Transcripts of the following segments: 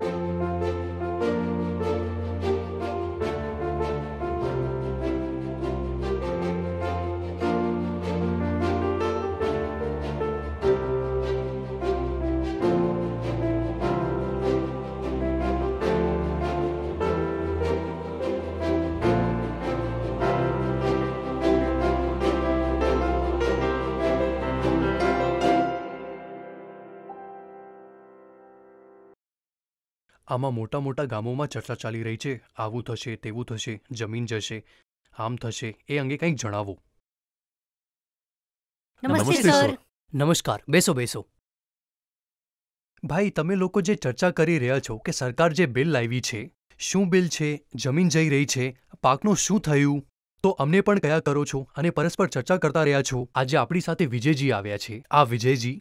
Música આમાં મોટા મોટા ગામોમાં ચર્ચા ચાલી રહી છે આવું થશે તેવું થશે જમીન જશે આમ થશે એ અંગે કંઈક જણાવો નમસ્તે નમસ્કાર બેસો બેસો ભાઈ તમે લોકો જે ચર્ચા કરી રહ્યા છો કે સરકાર જે બિલ લાવી છે શું બિલ છે જમીન જઈ રહી છે પાકનું શું થયું તો અમને પણ કયા કરો છો અને પરસ્પર ચર્ચા કરતા રહ્યા છો આજે આપણી સાથે વિજયજી આવ્યા છે આ વિજયજી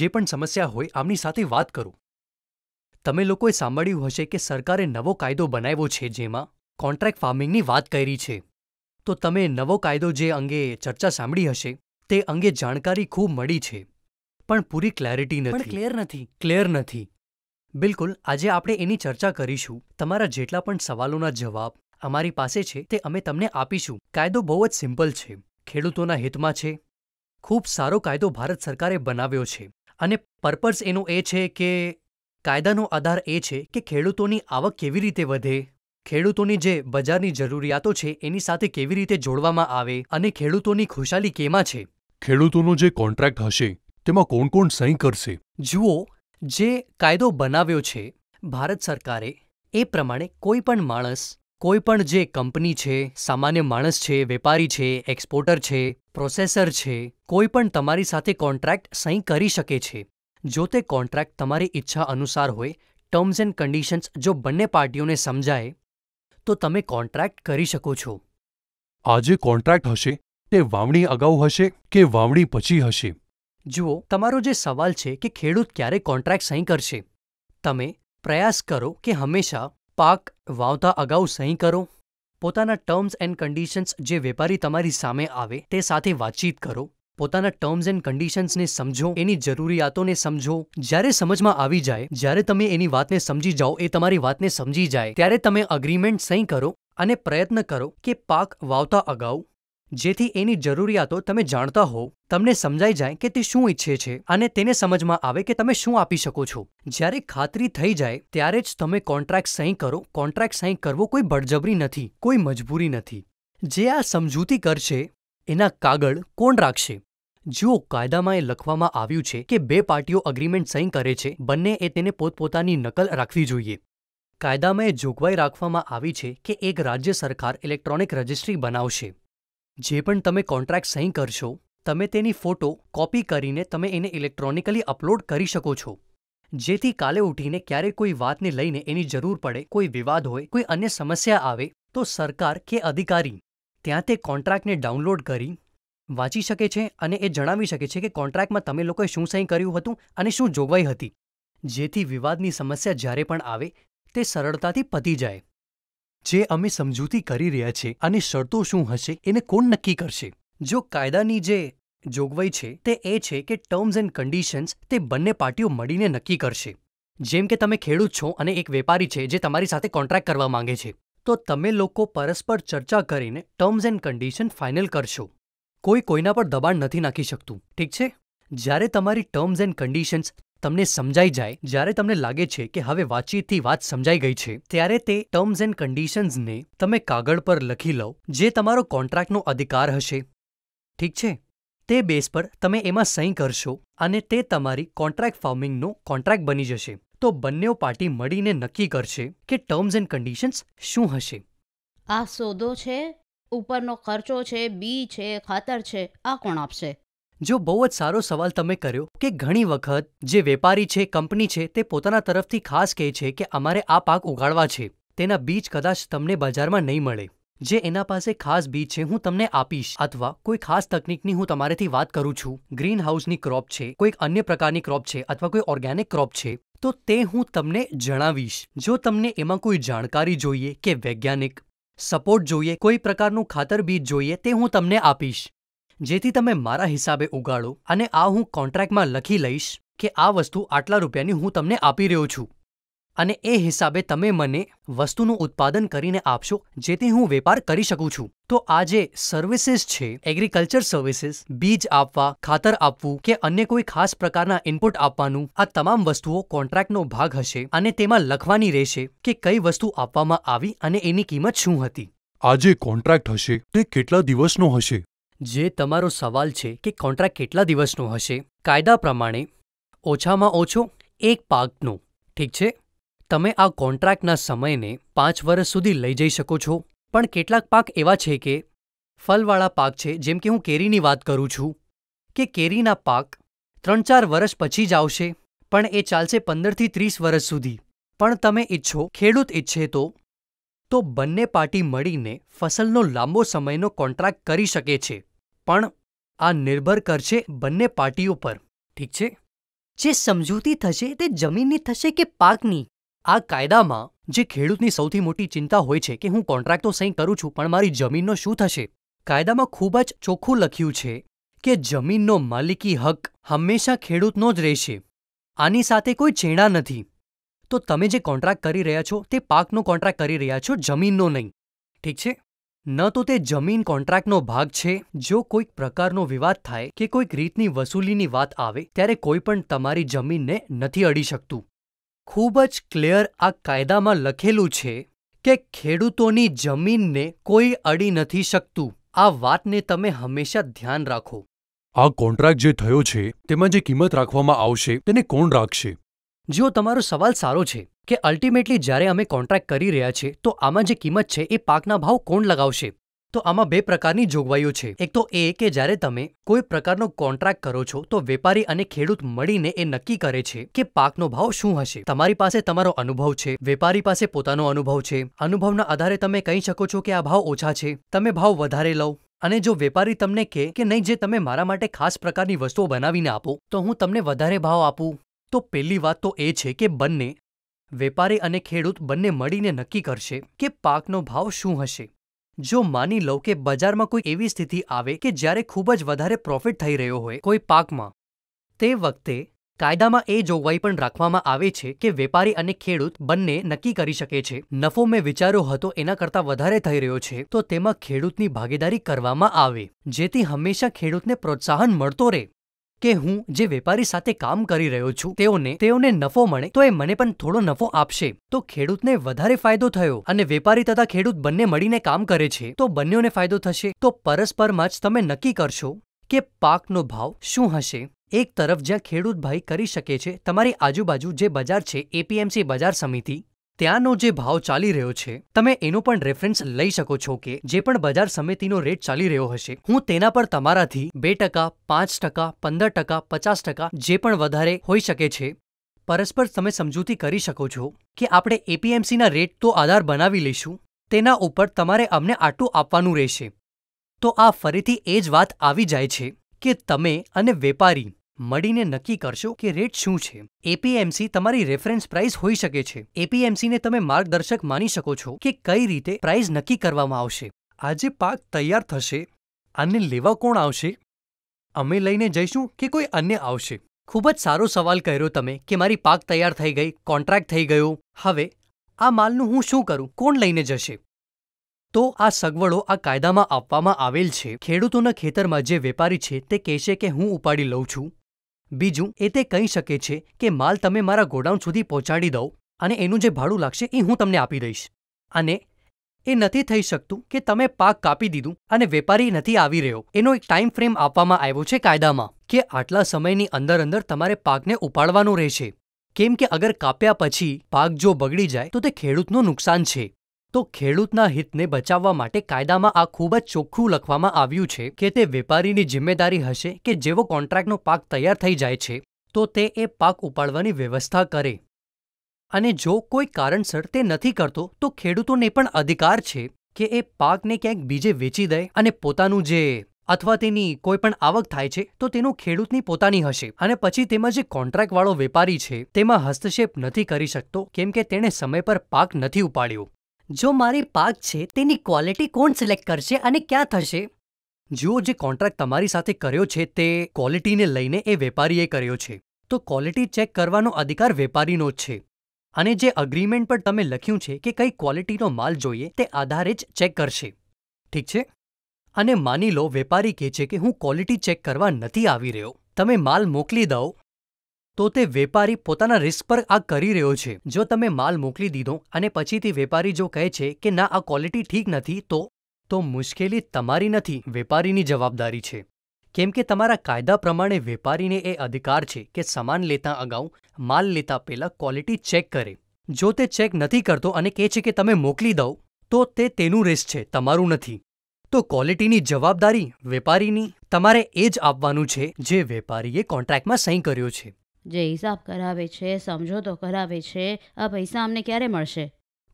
જે પણ સમસ્યા હોય આમની સાથે વાત કરો તમે લોકોએ સાંભળ્યું હશે કે સરકારે નવો કાયદો બનાવ્યો છે જેમાં કોન્ટ્રાક્ટ ફાર્મિંગની વાત કરી છે તો તમે નવો કાયદો જે અંગે ચર્ચા સાંભળી હશે તે અંગે જાણકારી ખૂબ મળી છે પણ પૂરી ક્લેરિટી નથી ક્લિયર નથી ક્લિયર નથી બિલકુલ આજે આપણે એની ચર્ચા કરીશું તમારા જેટલા પણ સવાલોના જવાબ અમારી પાસે છે તે અમે તમને આપીશું કાયદો બહુ જ સિમ્પલ છે ખેડૂતોના હિતમાં છે ખૂબ સારો કાયદો ભારત સરકારે બનાવ્યો છે અને પર્પઝ એનો એ છે કે કાયદાનો આધાર એ છે કે ખેડૂતોની આવક કેવી રીતે વધે ખેડૂતોની જે બજારની જરૂરિયાતો છે એની સાથે કેવી રીતે જોડવામાં આવે અને ખેડૂતોની ખુશાલી કેમાં છે ખેડૂતોનો જે કોન્ટ્રાક્ટ હશે તેમાં કોણ કોણ સહી કરશે જુઓ જે કાયદો બનાવ્યો છે ભારત સરકારે એ પ્રમાણે કોઈ પણ માણસ કોઈ પણ જે કંપની છે સામાન્ય માણસ છે વેપારી છે એક્સપોર્ટર છે પ્રોસેસર છે કોઈ પણ તમારી સાથે કોન્ટ્રાક્ટ સહી કરી શકે છે જો તે કોન્ટ્રાક્ટ તમારી ઈચ્છા અનુસાર હોય ટર્મ્સ એન્ડ કન્ડિશન્સ જો બંને પાર્ટીઓને સમજાય તો તમે કોન્ટ્રાક્ટ કરી શકો છો આજે કોન્ટ્રાક્ટ હશે તે વાવણી અગાઉ હશે કે વાવણી પછી હશે જુઓ તમારો જે સવાલ છે કે ખેડૂત ક્યારે કોન્ટ્રાક્ટ સહી કરશે તમે પ્રયાસ કરો કે હંમેશા પાક વાવતા અગાઉ સહી કરો પોતાના ટર્મ્સ એન્ડ કન્ડિશન્સ જે વેપારી તમારી સામે આવે તે સાથે વાતચીત કરો પોતાના ટર્મ્સ એન્ડ કન્ડિશન્સને સમજો એની જરૂરિયાતોને સમજો જ્યારે સમજમાં આવી જાય જ્યારે તમે એની વાતને સમજી જાઓ એ તમારી વાતને સમજી જાય ત્યારે તમે અગ્રીમેન્ટ સહી કરો અને પ્રયત્ન કરો કે પાક વાવતા અગાઉ જેથી એની જરૂરિયાતો તમે જાણતા હો તમને સમજાઈ જાય કે તે શું ઈચ્છે છે અને તેને સમજમાં આવે કે તમે શું આપી શકો છો જ્યારે ખાતરી થઈ જાય ત્યારે જ તમે કોન્ટ્રાક્ટ સહી કરો કોન્ટ્રાક્ટ સહી કરવો કોઈ બળજબરી નથી કોઈ મજબૂરી નથી જે આ સમજૂતી કરશે એના કાગળ કોણ રાખશે જુઓ કાયદામાં એ લખવામાં આવ્યું છે કે બે પાર્ટીઓ અગ્રીમેન્ટ સહી કરે છે બંને એ તેને પોતપોતાની નકલ રાખવી જોઈએ કાયદામાં એ જોગવાઈ રાખવામાં આવી છે કે એક રાજ્ય સરકાર ઇલેક્ટ્રોનિક રજિસ્ટ્રી બનાવશે જે પણ તમે કોન્ટ્રાક્ટ સહી કરશો તમે તેની ફોટો કોપી કરીને તમે એને ઇલેક્ટ્રોનિકલી અપલોડ કરી શકો છો જેથી કાલે ઉઠીને ક્યારેક કોઈ વાતને લઈને એની જરૂર પડે કોઈ વિવાદ હોય કોઈ અન્ય સમસ્યા આવે તો સરકાર કે અધિકારી ત્યાં તે કોન્ટ્રાક્ટને ડાઉનલોડ કરી વાંચી શકે છે અને એ જણાવી શકે છે કે કોન્ટ્રાક્ટમાં તમે લોકોએ શું સહી કર્યું હતું અને શું જોગવાઈ હતી જેથી વિવાદની સમસ્યા જ્યારે પણ આવે તે સરળતાથી પતી જાય જે અમે સમજૂતી કરી રહ્યા છે અને શરતો શું હશે એને કોણ નક્કી કરશે જો કાયદાની જે જોગવાઈ છે તે એ છે કે ટર્મ્સ એન્ડ કન્ડિશન્સ તે બંને પાર્ટીઓ મળીને નક્કી કરશે જેમ કે તમે ખેડૂત છો અને એક વેપારી છે જે તમારી સાથે કોન્ટ્રાક્ટ કરવા માંગે છે તો તમે લોકો પરસ્પર ચર્ચા કરીને ટર્મ્સ એન્ડ કન્ડિશન ફાઇનલ કરશો કોઈ કોઈના પર દબાણ નથી નાખી શકતું ઠીક છે જ્યારે તમારી ટર્મ્સ એન્ડ કન્ડિશન્સ તમને સમજાઈ જાય જ્યારે તમને લાગે છે કે હવે વાતચીતથી વાત સમજાઈ ગઈ છે ત્યારે તે ટર્મ્સ એન્ડ કન્ડિશન્સને તમે કાગળ પર લખી લો જે તમારો કોન્ટ્રાક્ટનો અધિકાર હશે ઠીક છે તે બેઝ પર તમે એમાં સહી કરશો અને તે તમારી કોન્ટ્રાક્ટ ફાર્મિંગનો કોન્ટ્રાક્ટ બની જશે તો બંને પાર્ટી મળીને નક્કી કરશે કે ટર્મ્સ એન્ડ કન્ડિશન્સ શું હશે આ સોદો છે ઉપરનો ખર્ચો છે બી છે ખાતર છે આ કોણ આપશે જો બહુ જ સારો સવાલ તમે કર્યો કે ઘણી વખત જે વેપારી છે કંપની છે તે પોતાના તરફથી ખાસ કહે છે કે અમારે આ પાક ઉગાડવા છે તેના બીજ કદાચ તમને બજારમાં નહીં મળે જે એના પાસે ખાસ બીજ છે હું તમને આપીશ અથવા કોઈ ખાસ તકનીકની હું તમારેથી વાત કરું છું ગ્રીન હાઉસની ક્રોપ છે કોઈક અન્ય પ્રકારની ક્રોપ છે અથવા કોઈ ઓર્ગેનિક ક્રોપ છે તો તે હું તમને જણાવીશ જો તમને એમાં કોઈ જાણકારી જોઈએ કે વૈજ્ઞાનિક સપોર્ટ જોઈએ કોઈ પ્રકારનું ખાતર બીજ જોઈએ તે હું તમને આપીશ જેથી તમે મારા હિસાબે ઉગાડો અને આ હું કોન્ટ્રાક્ટમાં લખી લઈશ કે આ વસ્તુ આટલા રૂપિયાની હું તમને આપી રહ્યો છું અને એ હિસાબે તમે મને વસ્તુનું ઉત્પાદન કરીને આપશો જેથી હું વેપાર કરી શકું છું તો આ જે સર્વિસીસ છે એગ્રીકલ્ચર સર્વિસીસ બીજ આપવા ખાતર આપવું કે અન્ય કોઈ ખાસ પ્રકારના ઇનપુટ આપવાનું આ તમામ વસ્તુઓ કોન્ટ્રાક્ટનો ભાગ હશે અને તેમાં લખવાની રહેશે કે કઈ વસ્તુ આપવામાં આવી અને એની કિંમત શું હતી આજે કોન્ટ્રાક્ટ હશે તે કેટલા દિવસનો હશે જે તમારો સવાલ છે કે કોન્ટ્રાક્ટ કેટલા દિવસનો હશે કાયદા પ્રમાણે ઓછામાં ઓછો એક પાકનો ઠીક છે તમે આ કોન્ટ્રાક્ટના સમયને પાંચ વર્ષ સુધી લઈ જઈ શકો છો પણ કેટલાક પાક એવા છે કે ફલવાળા પાક છે જેમ કે હું કેરીની વાત કરું છું કે કેરીના પાક ત્રણ ચાર વર્ષ પછી જ આવશે પણ એ ચાલશે પંદરથી ત્રીસ વર્ષ સુધી પણ તમે ઈચ્છો ખેડૂત ઈચ્છે તો તો બંને પાર્ટી મળીને ફસલનો લાંબો સમયનો કોન્ટ્રાક્ટ કરી શકે છે પણ આ નિર્ભર કરશે બંને પાર્ટીઓ પર ઠીક છે જે સમજૂતી થશે તે જમીનની થશે કે પાકની આ કાયદામાં જે ખેડૂતની સૌથી મોટી ચિંતા હોય છે કે હું કોન્ટ્રાક્ટ તો સહી કરું છું પણ મારી જમીનનો શું થશે કાયદામાં ખૂબ જ ચોખ્ખું લખ્યું છે કે જમીનનો માલિકી હક હંમેશા ખેડૂતનો જ રહેશે આની સાથે કોઈ છેડા નથી તો તમે જે કોન્ટ્રાક્ટ કરી રહ્યા છો તે પાકનો કોન્ટ્રાક્ટ કરી રહ્યા છો જમીનનો નહીં ઠીક છે ન તો તે જમીન કોન્ટ્રાક્ટનો ભાગ છે જો કોઈક પ્રકારનો વિવાદ થાય કે કોઈક રીતની વસૂલીની વાત આવે ત્યારે કોઈ પણ તમારી જમીનને નથી અડી શકતું ખૂબ જ ક્લિયર આ કાયદામાં લખેલું છે કે ખેડૂતોની જમીનને કોઈ અડી નથી શકતું આ વાતને તમે હંમેશા ધ્યાન રાખો આ કોન્ટ્રાક્ટ જે થયો છે તેમાં જે કિંમત રાખવામાં આવશે તેને કોણ રાખશે જો તમારો સવાલ સારો છે કે અલ્ટિમેટલી જ્યારે અમે કોન્ટ્રાક્ટ કરી રહ્યા છીએ તો આમાં જે કિંમત છે એ પાકના ભાવ કોણ લગાવશે તો આમાં બે પ્રકારની જોગવાઈઓ છે એક તો એ કે જ્યારે તમે કોઈ પ્રકારનો કોન્ટ્રાક્ટ કરો છો તો વેપારી અને ખેડૂત મળીને એ નક્કી કરે છે કે પાકનો ભાવ શું હશે તમારી પાસે તમારો અનુભવ છે વેપારી પાસે પોતાનો અનુભવ છે અનુભવના આધારે તમે કહી શકો છો કે આ ભાવ ઓછા છે તમે ભાવ વધારે લો અને જો વેપારી તમને કહે કે નહીં જે તમે મારા માટે ખાસ પ્રકારની વસ્તુઓ બનાવીને આપો તો હું તમને વધારે ભાવ આપું તો પહેલી વાત તો એ છે કે બંને વેપારી અને ખેડૂત બંને મળીને નક્કી કરશે કે પાકનો ભાવ શું હશે જો માની લઉં કે બજારમાં કોઈ એવી સ્થિતિ આવે કે જ્યારે ખૂબ જ વધારે પ્રોફિટ થઈ રહ્યો હોય કોઈ પાકમાં તે વખતે કાયદામાં એ જોગવાઈ પણ રાખવામાં આવે છે કે વેપારી અને ખેડૂત બંને નક્કી કરી શકે છે નફો મેં વિચાર્યો હતો એના કરતાં વધારે થઈ રહ્યો છે તો તેમાં ખેડૂતની ભાગીદારી કરવામાં આવે જેથી હંમેશા ખેડૂતને પ્રોત્સાહન મળતો રહે કે હું જે વેપારી સાથે કામ કરી રહ્યો છું તેઓને તેઓને નફો મળે તો એ મને પણ થોડો નફો આપશે તો ખેડૂતને વધારે ફાયદો થયો અને વેપારી તથા ખેડૂત બંને મળીને કામ કરે છે તો બંનેઓને ફાયદો થશે તો પરસ્પરમાં જ તમે નક્કી કરશો કે પાકનો ભાવ શું હશે એક તરફ જ્યાં ખેડૂત ભાઈ કરી શકે છે તમારી આજુબાજુ જે બજાર છે એપીએમસી બજાર સમિતિ ત્યાંનો જે ભાવ ચાલી રહ્યો છે તમે એનો પણ રેફરન્સ લઈ શકો છો કે જે પણ બજાર સમિતિનો રેટ ચાલી રહ્યો હશે હું તેના પર તમારાથી બે ટકા પાંચ ટકા પંદર ટકા પચાસ ટકા જે પણ વધારે હોઈ શકે છે પરસ્પર તમે સમજૂતી કરી શકો છો કે આપણે એપીએમસીના રેટ તો આધાર બનાવી લઈશું તેના ઉપર તમારે અમને આટું આપવાનું રહેશે તો આ ફરીથી એ જ વાત આવી જાય છે કે તમે અને વેપારી મળીને નક્કી કરશો કે રેટ શું છે એપીએમસી તમારી રેફરન્સ પ્રાઇસ હોઈ શકે છે એપીએમસીને તમે માર્ગદર્શક માની શકો છો કે કઈ રીતે પ્રાઇસ નક્કી કરવામાં આવશે આજે પાક તૈયાર થશે આને લેવા કોણ આવશે અમે લઈને જઈશું કે કોઈ અન્ય આવશે ખૂબ જ સારો સવાલ કર્યો તમે કે મારી પાક તૈયાર થઈ ગઈ કોન્ટ્રાક્ટ થઈ ગયો હવે આ માલનું હું શું કરું કોણ લઈને જશે તો આ સગવડો આ કાયદામાં આપવામાં આવેલ છે ખેડૂતોના ખેતરમાં જે વેપારી છે તે કહેશે કે હું ઉપાડી લઉં છું બીજું એ તે કહી શકે છે કે માલ તમે મારા ગોડાઉન સુધી પહોંચાડી દો અને એનું જે ભાડું લાગશે એ હું તમને આપી દઈશ અને એ નથી થઈ શકતું કે તમે પાક કાપી દીધું અને વેપારી નથી આવી રહ્યો એનો એક ટાઈમ ફ્રેમ આપવામાં આવ્યો છે કાયદામાં કે આટલા સમયની અંદર અંદર તમારે પાકને ઉપાડવાનો રહેશે કેમ કે અગર કાપ્યા પછી પાક જો બગડી જાય તો તે ખેડૂતનું નુકસાન છે તો ખેડૂતના હિતને બચાવવા માટે કાયદામાં આ ખૂબ જ ચોખ્ખું લખવામાં આવ્યું છે કે તે વેપારીની જિમ્મેદારી હશે કે જેવો કોન્ટ્રાક્ટનો પાક તૈયાર થઈ જાય છે તો તે એ પાક ઉપાડવાની વ્યવસ્થા કરે અને જો કોઈ કારણસર તે નથી કરતો તો ખેડૂતોને પણ અધિકાર છે કે એ પાકને ક્યાંક બીજે વેચી દે અને પોતાનું જે અથવા તેની કોઈ પણ આવક થાય છે તો તેનું ખેડૂતની પોતાની હશે અને પછી તેમાં જે કોન્ટ્રાક્ટવાળો વેપારી છે તેમાં હસ્તક્ષેપ નથી કરી શકતો કેમ કે તેણે સમય પર પાક નથી ઉપાડ્યો જો મારી પાક છે તેની ક્વોલિટી કોણ સિલેક્ટ કરશે અને ક્યાં થશે જુઓ જે કોન્ટ્રાક્ટ તમારી સાથે કર્યો છે તે ક્વોલિટીને લઈને એ વેપારીએ કર્યો છે તો ક્વોલિટી ચેક કરવાનો અધિકાર વેપારીનો જ છે અને જે અગ્રીમેન્ટ પર તમે લખ્યું છે કે કઈ ક્વોલિટીનો માલ જોઈએ તે આધારે જ ચેક કરશે ઠીક છે અને માની લો વેપારી કહે છે કે હું ક્વોલિટી ચેક કરવા નથી આવી રહ્યો તમે માલ મોકલી દો તો તે વેપારી પોતાના રિસ્ક પર આ કરી રહ્યો છે જો તમે માલ મોકલી દીધો અને પછીથી વેપારી જો કહે છે કે ના આ ક્વોલિટી ઠીક નથી તો તો મુશ્કેલી તમારી નથી વેપારીની જવાબદારી છે કેમ કે તમારા કાયદા પ્રમાણે વેપારીને એ અધિકાર છે કે સામાન લેતા અગાઉ માલ લેતા પહેલાં ક્વોલિટી ચેક કરે જો તે ચેક નથી કરતો અને કહે છે કે તમે મોકલી દો તો તે તેનું રિસ્ક છે તમારું નથી તો ક્વોલિટીની જવાબદારી વેપારીની તમારે એ જ આપવાનું છે જે વેપારીએ કોન્ટ્રાક્ટમાં સહી કર્યો છે જે હિસાબ કરાવે છે સમજોતો કરાવે છે આ પૈસા અમને ક્યારે મળશે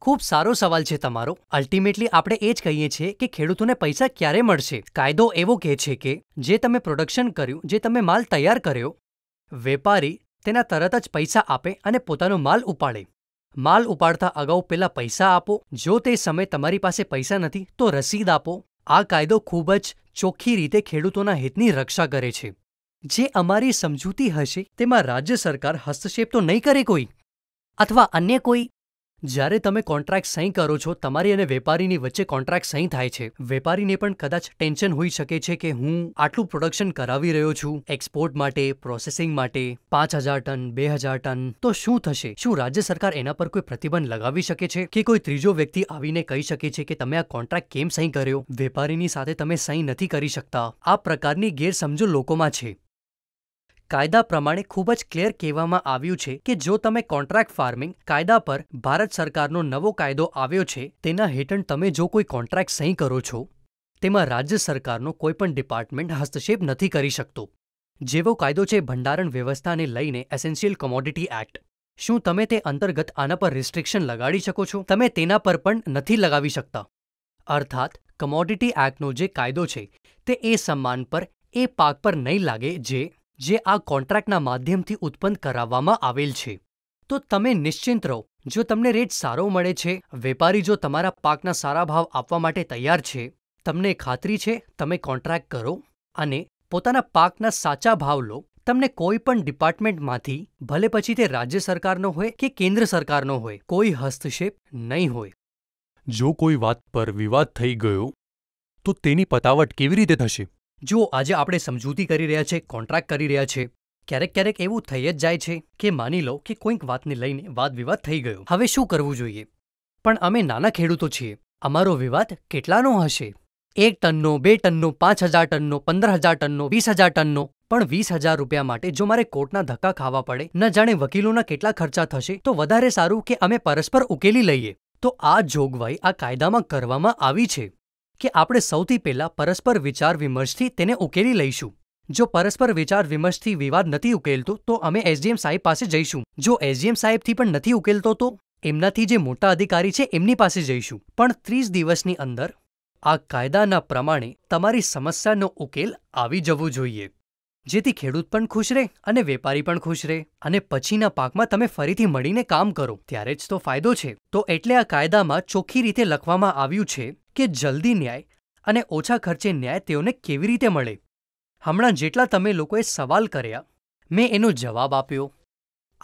ખૂબ સારો સવાલ છે તમારો અલ્ટિમેટલી આપણે એ જ કહીએ છીએ કે ખેડૂતોને પૈસા ક્યારે મળશે કાયદો એવો કહે છે કે જે તમે પ્રોડક્શન કર્યું જે તમે માલ તૈયાર કર્યો વેપારી તેના તરત જ પૈસા આપે અને પોતાનો માલ ઉપાડે માલ ઉપાડતા અગાઉ પેલા પૈસા આપો જો તે સમય તમારી પાસે પૈસા નથી તો રસીદ આપો આ કાયદો ખૂબ જ ચોખ્ખી રીતે ખેડૂતોના હિતની રક્ષા કરે છે જે અમારી સમજૂતી હશે તેમાં રાજ્ય સરકાર હસ્તક્ષેપ તો નહીં કરે કોઈ અથવા અન્ય કોઈ જ્યારે તમે કોન્ટ્રાક્ટ સહી કરો છો તમારી અને વેપારીની વચ્ચે કોન્ટ્રાક્ટ સહી થાય છે વેપારીને પણ કદાચ ટેન્શન હોઈ શકે છે કે હું આટલું પ્રોડક્શન કરાવી રહ્યો છું એક્સપોર્ટ માટે પ્રોસેસિંગ માટે પાંચ હજાર ટન બે હજાર ટન તો શું થશે શું રાજ્ય સરકાર એના પર કોઈ પ્રતિબંધ લગાવી શકે છે કે કોઈ ત્રીજો વ્યક્તિ આવીને કહી શકે છે કે તમે આ કોન્ટ્રાક્ટ કેમ સહી કર્યો વેપારીની સાથે તમે સહી નથી કરી શકતા આ પ્રકારની ગેરસમજો લોકોમાં છે કાયદા પ્રમાણે ખૂબ જ ક્લિયર કહેવામાં આવ્યું છે કે જો તમે કોન્ટ્રાક્ટ ફાર્મિંગ કાયદા પર ભારત સરકારનો નવો કાયદો આવ્યો છે તેના હેઠળ તમે જો કોઈ કોન્ટ્રાક્ટ સહી કરો છો તેમાં રાજ્ય સરકારનો કોઈપણ ડિપાર્ટમેન્ટ હસ્તક્ષેપ નથી કરી શકતો જેવો કાયદો છે ભંડારણ વ્યવસ્થાને લઈને એસેન્શિયલ કોમોડિટી એક્ટ શું તમે તે અંતર્ગત આના પર રિસ્ટ્રિક્શન લગાડી શકો છો તમે તેના પર પણ નથી લગાવી શકતા અર્થાત કમોડિટી એક્ટનો જે કાયદો છે તે એ સન્માન પર એ પાક પર નહીં લાગે જે જે આ કોન્ટ્રાક્ટના માધ્યમથી ઉત્પન્ન કરાવવામાં આવેલ છે તો તમે નિશ્ચિંત રહો જો તમને રેટ સારો મળે છે વેપારી જો તમારા પાકના સારા ભાવ આપવા માટે તૈયાર છે તમને ખાતરી છે તમે કોન્ટ્રાક્ટ કરો અને પોતાના પાકના સાચા ભાવ લો તમને કોઈ પણ ડિપાર્ટમેન્ટમાંથી ભલે પછી તે રાજ્ય સરકારનો હોય કે કેન્દ્ર સરકારનો હોય કોઈ હસ્તક્ષેપ નહીં હોય જો કોઈ વાત પર વિવાદ થઈ ગયો તો તેની પતાવટ કેવી રીતે થશે જુઓ આજે આપણે સમજૂતી કરી રહ્યા છે કોન્ટ્રાક્ટ કરી રહ્યા છે ક્યારેક ક્યારેક એવું થઈ જ જાય છે કે માની લો કે કોઈક વાતને લઈને વાદ વિવાદ થઈ ગયો હવે શું કરવું જોઈએ પણ અમે નાના ખેડૂતો છીએ અમારો વિવાદ કેટલાનો હશે એક ટનનો બે ટનનો પાંચ હજાર ટનનો પંદર હજાર ટનનો વીસ હજાર ટનનો પણ વીસ હજાર રૂપિયા માટે જો મારે કોર્ટના ધક્કા ખાવા પડે ન જાણે વકીલોના કેટલા ખર્ચા થશે તો વધારે સારું કે અમે પરસ્પર ઉકેલી લઈએ તો આ જોગવાઈ આ કાયદામાં કરવામાં આવી છે કે આપણે સૌથી પહેલાં પરસ્પર વિચાર વિમર્શથી તેને ઉકેલી લઈશું જો પરસ્પર વિચાર વિમર્શથી વિવાદ નથી ઉકેલતો તો અમે એસડીએમ સાહેબ પાસે જઈશું જો એસડીએમ સાહેબથી પણ નથી ઉકેલતો તો એમનાથી જે મોટા અધિકારી છે એમની પાસે જઈશું પણ ત્રીસ દિવસની અંદર આ કાયદાના પ્રમાણે તમારી સમસ્યાનો ઉકેલ આવી જવો જોઈએ જેથી ખેડૂત પણ ખુશ રહે અને વેપારી પણ ખુશ રહે અને પછીના પાકમાં તમે ફરીથી મળીને કામ કરો ત્યારે જ તો ફાયદો છે તો એટલે આ કાયદામાં ચોખ્ખી રીતે લખવામાં આવ્યું છે કે જલ્દી ન્યાય અને ઓછા ખર્ચે ન્યાય તેઓને કેવી રીતે મળે હમણાં જેટલા તમે લોકોએ સવાલ કર્યા મેં એનો જવાબ આપ્યો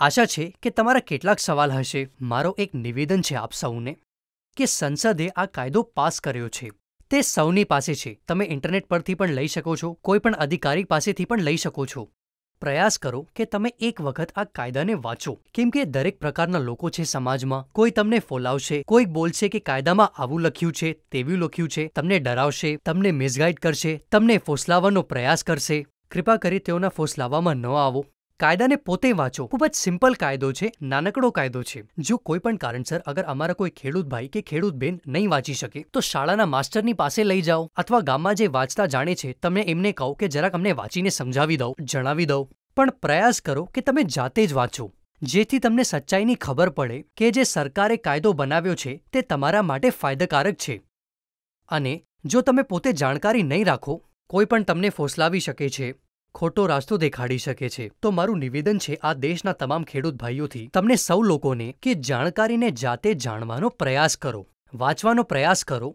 આશા છે કે તમારા કેટલાક સવાલ હશે મારો એક નિવેદન છે આપ સૌને કે સંસદે આ કાયદો પાસ કર્યો છે તે સૌની પાસે છે તમે ઇન્ટરનેટ પરથી પણ લઈ શકો છો કોઈ પણ અધિકારી પાસેથી પણ લઈ શકો છો પ્રયાસ કરો કે તમે એક વખત આ કાયદાને વાંચો કેમ કે દરેક પ્રકારના લોકો છે સમાજમાં કોઈ તમને ફોલાવશે કોઈક બોલશે કે કાયદામાં આવું લખ્યું છે તેવું લખ્યું છે તમને ડરાવશે તમને મિસગાઈડ કરશે તમને ફોસલાવવાનો પ્રયાસ કરશે કૃપા કરી તેઓના ફોસલાવામાં ન આવો કાયદાને પોતે વાંચો ખૂબ જ સિમ્પલ કાયદો છે નાનકડો કાયદો છે જો કોઈ પણ કારણસર અગર અમારા કોઈ ખેડૂત ભાઈ કે ખેડૂત બેન નહીં વાંચી શકે તો શાળાના માસ્ટરની પાસે લઈ જાઓ અથવા ગામમાં જે વાંચતા જાણે છે તમે એમને કહો કે જરાક અમને વાંચીને સમજાવી દઉં જણાવી દઉં પણ પ્રયાસ કરો કે તમે જાતે જ વાંચો જેથી તમને સચ્ચાઈની ખબર પડે કે જે સરકારે કાયદો બનાવ્યો છે તે તમારા માટે ફાયદાકારક છે અને જો તમે પોતે જાણકારી નહીં રાખો કોઈ પણ તમને ફોસલાવી શકે છે ખોટો રાસ્તો દેખાડી શકે છે તો મારું નિવેદન છે આ દેશના તમામ ખેડૂત ભાઈઓથી તમને સૌ લોકોને કે જાણકારીને જાતે જાણવાનો પ્રયાસ કરો વાંચવાનો પ્રયાસ કરો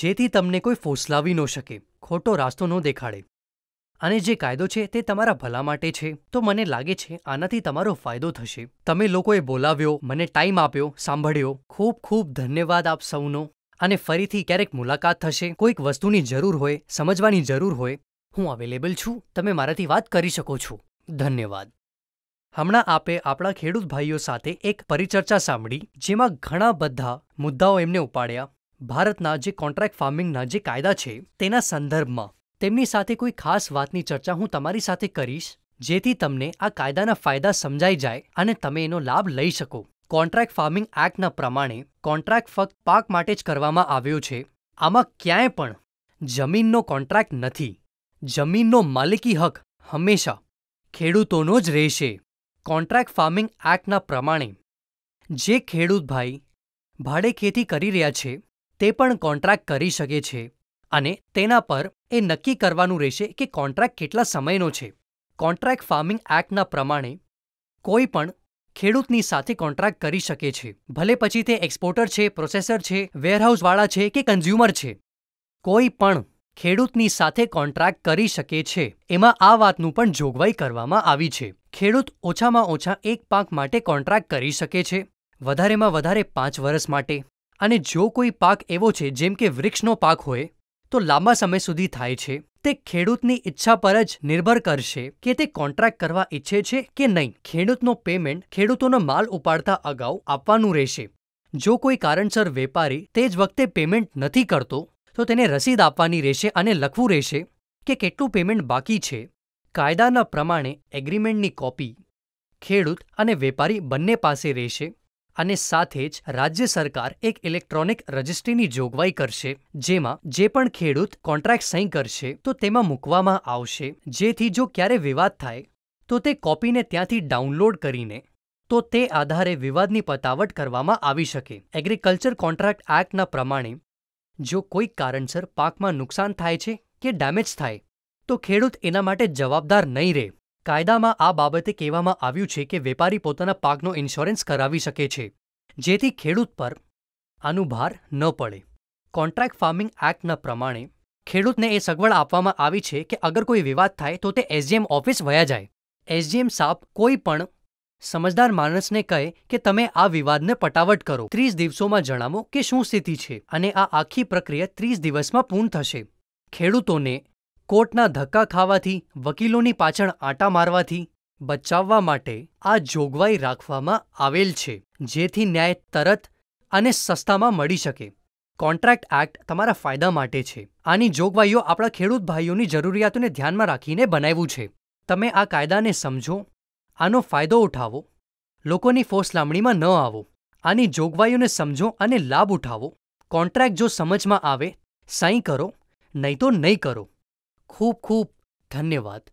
જેથી તમને કોઈ ફોસલાવી ન શકે ખોટો રાસ્તો ન દેખાડે અને જે કાયદો છે તે તમારા ભલા માટે છે તો મને લાગે છે આનાથી તમારો ફાયદો થશે તમે લોકોએ બોલાવ્યો મને ટાઈમ આપ્યો સાંભળ્યો ખૂબ ખૂબ ધન્યવાદ આપ સૌનો અને ફરીથી ક્યારેક મુલાકાત થશે કોઈક વસ્તુની જરૂર હોય સમજવાની જરૂર હોય હું અવેલેબલ છું તમે મારાથી વાત કરી શકો છો ધન્યવાદ હમણાં આપે આપણા ખેડૂત ભાઈઓ સાથે એક પરિચર્ચા સાંભળી જેમાં ઘણા બધા મુદ્દાઓ એમને ઉપાડ્યા ભારતના જે કોન્ટ્રાક્ટ ફાર્મિંગના જે કાયદા છે તેના સંદર્ભમાં તેમની સાથે કોઈ ખાસ વાતની ચર્ચા હું તમારી સાથે કરીશ જેથી તમને આ કાયદાના ફાયદા સમજાઈ જાય અને તમે એનો લાભ લઈ શકો કોન્ટ્રાક્ટ ફાર્મિંગ એક્ટના પ્રમાણે કોન્ટ્રાક્ટ ફક્ત પાક માટે જ કરવામાં આવ્યો છે આમાં ક્યાંય પણ જમીનનો કોન્ટ્રાક્ટ નથી જમીનનો માલિકી હક હંમેશા ખેડૂતોનો જ રહેશે કોન્ટ્રાક્ટ ફાર્મિંગ એક્ટના પ્રમાણે જે ખેડૂત ભાઈ ભાડે ખેતી કરી રહ્યા છે તે પણ કોન્ટ્રાક્ટ કરી શકે છે અને તેના પર એ નક્કી કરવાનું રહેશે કે કોન્ટ્રાક્ટ કેટલા સમયનો છે કોન્ટ્રાક્ટ ફાર્મિંગ એક્ટના પ્રમાણે કોઈ પણ ખેડૂતની સાથે કોન્ટ્રાક્ટ કરી શકે છે ભલે પછી તે એક્સપોર્ટર છે પ્રોસેસર છે વેરહાઉસવાળા છે કે કન્ઝ્યુમર છે કોઈ પણ ખેડૂતની સાથે કોન્ટ્રાક્ટ કરી શકે છે એમાં આ વાતનું પણ જોગવાઈ કરવામાં આવી છે ખેડૂત ઓછામાં ઓછા એક પાક માટે કોન્ટ્રાક્ટ કરી શકે છે વધારેમાં વધારે પાંચ વર્ષ માટે અને જો કોઈ પાક એવો છે જેમ કે વૃક્ષનો પાક હોય તો લાંબા સમય સુધી થાય છે તે ખેડૂતની ઈચ્છા પર જ નિર્ભર કરશે કે તે કોન્ટ્રાક્ટ કરવા ઈચ્છે છે કે નહીં ખેડૂતનો પેમેન્ટ ખેડૂતોનો માલ ઉપાડતા અગાઉ આપવાનું રહેશે જો કોઈ કારણસર વેપારી તે જ વખતે પેમેન્ટ નથી કરતો તો તેને રસીદ આપવાની રહેશે અને લખવું રહેશે કે કેટલું પેમેન્ટ બાકી છે કાયદાના પ્રમાણે એગ્રીમેન્ટની કોપી ખેડૂત અને વેપારી બંને પાસે રહેશે અને સાથે જ રાજ્ય સરકાર એક ઇલેક્ટ્રોનિક રજિસ્ટ્રીની જોગવાઈ કરશે જેમાં જે પણ ખેડૂત કોન્ટ્રાક્ટ સહી કરશે તો તેમાં મૂકવામાં આવશે જેથી જો ક્યારે વિવાદ થાય તો તે કોપીને ત્યાંથી ડાઉનલોડ કરીને તો તે આધારે વિવાદની પતાવટ કરવામાં આવી શકે એગ્રીકલ્ચર કોન્ટ્રાક્ટ એક્ટના પ્રમાણે જો કોઈ કારણસર પાકમાં નુકસાન થાય છે કે ડેમેજ થાય તો ખેડૂત એના માટે જવાબદાર નહીં રહે કાયદામાં આ બાબતે કહેવામાં આવ્યું છે કે વેપારી પોતાના પાકનો ઇન્સ્યોરન્સ કરાવી શકે છે જેથી ખેડૂત પર આનું ભાર ન પડે કોન્ટ્રાક્ટ ફાર્મિંગ એક્ટના પ્રમાણે ખેડૂતને એ સગવડ આપવામાં આવી છે કે અગર કોઈ વિવાદ થાય તો તે એસજીએમ ઓફિસ વયા જાય એસજીએમ સાપ કોઈ પણ સમજદાર માણસને કહે કે તમે આ વિવાદને પટાવટ કરો ત્રીસ દિવસોમાં જણાવો કે શું સ્થિતિ છે અને આ આખી પ્રક્રિયા ત્રીસ દિવસમાં પૂર્ણ થશે ખેડૂતોને કોર્ટના ધક્કા ખાવાથી વકીલોની પાછળ આંટા મારવાથી બચાવવા માટે આ જોગવાઈ રાખવામાં આવેલ છે જેથી ન્યાય તરત અને સસ્તામાં મળી શકે કોન્ટ્રાક્ટ એક્ટ તમારા ફાયદા માટે છે આની જોગવાઈઓ આપણા ખેડૂત ભાઈઓની જરૂરિયાતોને ધ્યાનમાં રાખીને બનાવ્યું છે તમે આ કાયદાને સમજો આનો ફાયદો ઉઠાવો લોકોની ફોસલામણીમાં ન આવો આની જોગવાઈઓને સમજો અને લાભ ઉઠાવો કોન્ટ્રાક્ટ જો સમજમાં આવે સાઈ કરો નહીં તો નહીં કરો ખૂબ ખૂબ ધન્યવાદ